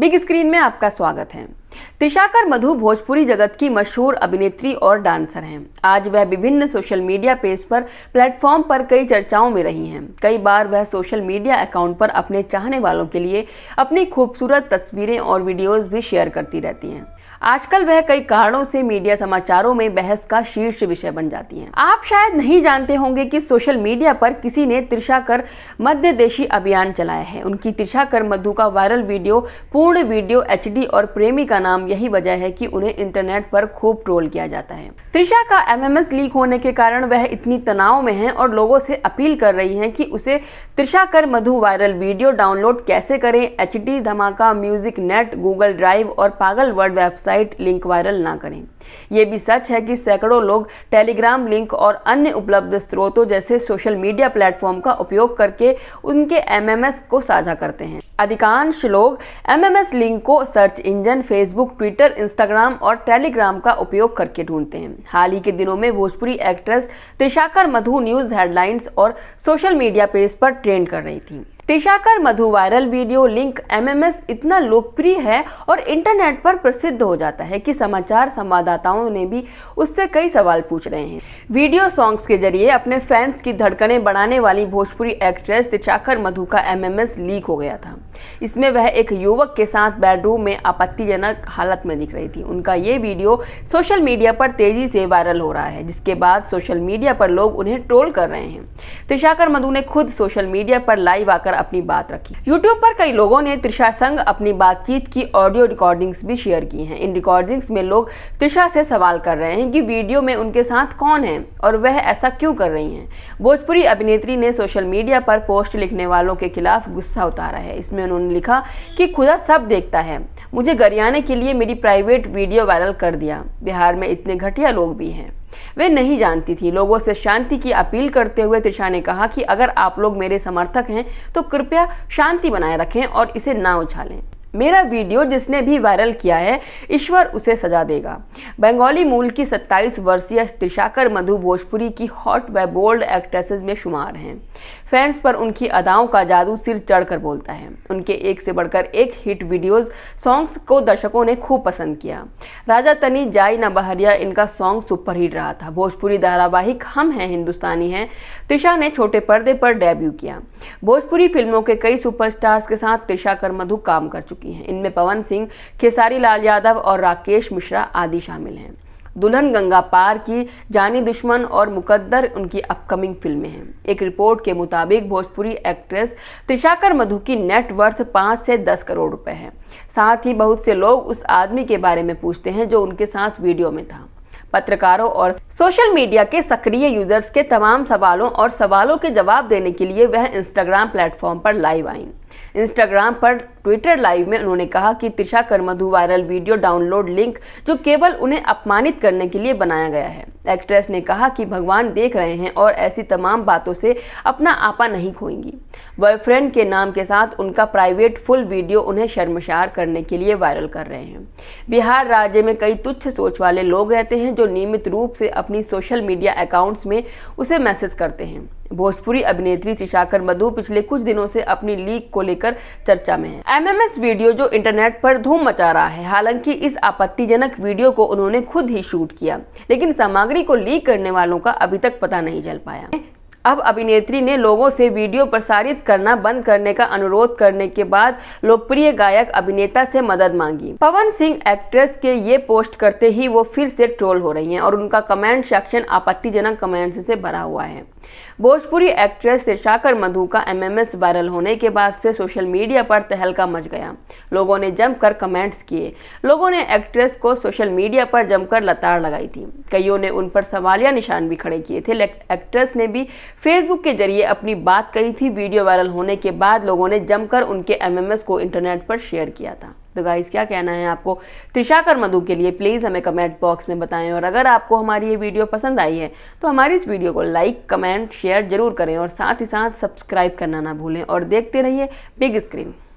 Big screen में आपका स्वागत है त्रिशाकर मधु भोजपुरी जगत की मशहूर अभिनेत्री और डांसर हैं आज वह विभिन्न सोशल मीडिया पेज पर प्लेटफॉर्म पर कई चर्चाओं में रही हैं कई बार वह सोशल मीडिया अकाउंट पर अपने चाहने वालों के लिए अपनी खूबसूरत तस्वीरें और वीडियोस भी शेयर करती रहती हैं आजकल वह कई कारणों से मीडिया समाचारों में बहस का शीर्ष विषय बन जाती हैं। आप शायद नहीं जानते होंगे कि सोशल मीडिया पर किसी ने त्रिषा कर मध्य देशी अभियान चलाया है उनकी त्रिषा कर मधु का वायरल वीडियो पूर्ण वीडियो एच और प्रेमी का नाम यही वजह है कि उन्हें इंटरनेट पर खूब ट्रोल किया जाता है त्रिषा का एम लीक होने के कारण वह इतनी तनाव में है और लोगों से अपील कर रही है कि उसे त्रिषा कर मधु वायरल वीडियो डाउनलोड कैसे करें एच धमाका म्यूजिक नेट गूगल ड्राइव और पागल world website website link viral ना करें यह भी सच है कि सैकड़ों लोग टेलीग्राम लिंक और अन्य उपलब्ध स्रोतों जैसे सोशल मीडिया प्लेटफॉर्म का उपयोग करके उनके एमएमएस को साझा करते हैं अधिकांश लोग एमएमएस लिंक को search engine Facebook Twitter Instagram और टेलीग्राम का उपयोग करके ढूंढते हैं हाल ही के दिनों में Bhojpuri actress Trishakar Madhu news headlines और सोशल मीडिया पेज पर ट्रेंड कर रही थी Tishakar Madhu viral video link MMS इतना लोकप्रिय है और इंटरनेट पर प्रसिद्ध हो जाता है कि समाचार संवाददाताओं ने भी उससे कई सवाल पूछ रहे हैं वीडियो सॉन्ग्स के जरिए अपने फैंस की धड़कनें बढ़ाने वाली भोजपुरी एक्ट्रेस तिशाकर मधु का एमएमएस लीक हो गया था इसमें वह एक युवक के साथ बेडरूम में आपत्तिजनक हालत में दिख रही थी उनका ये वीडियो सोशल मीडिया पर तेजी से वायरल हो रहा है जिसके बाद सोशल मीडिया पर लोग उन्हें ट्रोल कर रहे हैं तिशाकर मधु ने खुद सोशल मीडिया पर लाइव आकर अपनी बात रखी यूट्यूब पर कई लोगों ने त्रिषा संग अपनी बातचीत की ऑडियो रिकॉर्डिंग्स भी शेयर की हैं इन रिकॉर्डिंग्स में लोग त्रिषा से सवाल कर रहे हैं कि वीडियो में उनके साथ कौन है और वह ऐसा क्यों कर रही हैं भोजपुरी अभिनेत्री ने सोशल मीडिया पर पोस्ट लिखने वालों के खिलाफ गुस्सा उतारा है इसमें उन्होंने लिखा कि खुदा सब देखता है मुझे गरियाने के लिए मेरी प्राइवेट वीडियो वायरल कर दिया बिहार में इतने घटिया लोग भी हैं वे नहीं जानती थी लोगों से शांति की अपील करते हुए त्रिषा ने कहा कि अगर आप लोग मेरे समर्थक हैं तो कृपया शांति बनाए रखें और इसे ना उछालें मेरा वीडियो जिसने भी वायरल किया है ईश्वर उसे सजा देगा बंगाली मूल की 27 वर्षीय त्रिशाकर मधु भोजपुरी की हॉट व बोल्ड एक्ट्रेसेस में शुमार हैं फैंस पर उनकी अदाओं का जादू सिर चढ़कर बोलता है उनके एक से बढ़कर एक हिट वीडियोस सॉन्ग्स को दर्शकों ने खूब पसंद किया राजा तनी जाई न बहरिया इनका सॉन्ग सुपरहिट रहा था भोजपुरी धारावाहिक हम हैं हिंदुस्तानी हैं त्रिशा ने छोटे पर्दे पर डेब्यू किया भोजपुरी फिल्मों के कई सुपरस्टार्स के साथ त्रिशा मधु काम कर चुके चुकी हैं इनमें पवन सिंह खेसारी लाल यादव और राकेश मिश्रा आदि शामिल हैं दुल्हन गंगा पार की जानी दुश्मन और मुकद्दर उनकी अपकमिंग फिल्में हैं एक रिपोर्ट के मुताबिक भोजपुरी एक्ट्रेस त्रिशाकर मधु की नेटवर्थ पाँच से दस करोड़ रुपए है साथ ही बहुत से लोग उस आदमी के बारे में पूछते हैं जो उनके साथ वीडियो में था पत्रकारों और सोशल मीडिया के सक्रिय यूजर्स के तमाम सवालों और सवालों के जवाब देने के लिए वह इंस्टाग्राम प्लेटफॉर्म पर लाइव आईं इंस्टाग्राम पर ट्विटर लाइव में उन्होंने कहा कि Trisha Karmadhu viral video download link जो केवल उन्हें अपमानित करने के लिए बनाया गया है एक्ट्रेस ने कहा कि भगवान देख रहे हैं और ऐसी तमाम बातों से अपना आपा नहीं खोएंगी बॉयफ्रेंड के नाम के साथ उनका प्राइवेट फुल वीडियो उन्हें शर्मशार करने के लिए वायरल कर रहे हैं बिहार राज्य में कई तुच्छ सोच वाले लोग रहते हैं जो नियमित रूप से अपनी सोशल मीडिया अकाउंट्स में उसे मैसेज करते हैं भोजपुरी अभिनेत्री त्रिशाकर मधु पिछले कुछ दिनों से अपनी लीक को लेकर चर्चा में है एमएमएस वीडियो जो इंटरनेट पर धूम मचा रहा है हालांकि इस आपत्तिजनक वीडियो को उन्होंने खुद ही शूट किया लेकिन समाज सामग्री को लीक करने वालों का अभी तक पता नहीं चल पाया अब अभिनेत्री ने लोगों से वीडियो प्रसारित करना बंद करने का अनुरोध करने के बाद लोकप्रिय गायक अभिनेता से मदद मांगी पवन सिंह एक्ट्रेस के ये पोस्ट करते ही वो फिर से ट्रोल हो रही हैं और उनका कमेंट सेक्शन आपत्तिजनक कमेंट्स से भरा हुआ है भोजपुरी एक्ट्रेस निशाकर मधु का एमएमएस वायरल होने के बाद से सोशल मीडिया पर तहलका मच गया लोगों ने जमकर कमेंट्स किए लोगों ने एक्ट्रेस को सोशल मीडिया पर जमकर लताड़ लगाई थी कईयों ने उन पर सवालिया निशान भी खड़े किए थे एक्ट्रेस ने भी फेसबुक के जरिए अपनी बात कही थी वीडियो वायरल होने के बाद लोगों ने जमकर उनके एम को इंटरनेट पर शेयर किया था तो गाइज क्या कहना है आपको त्रिशाकर मधु के लिए प्लीज़ हमें कमेंट बॉक्स में बताएं और अगर आपको हमारी ये वीडियो पसंद आई है तो हमारी इस वीडियो को लाइक कमेंट शेयर जरूर करें और साथ ही साथ सब्सक्राइब करना ना भूलें और देखते रहिए बिग स्क्रीन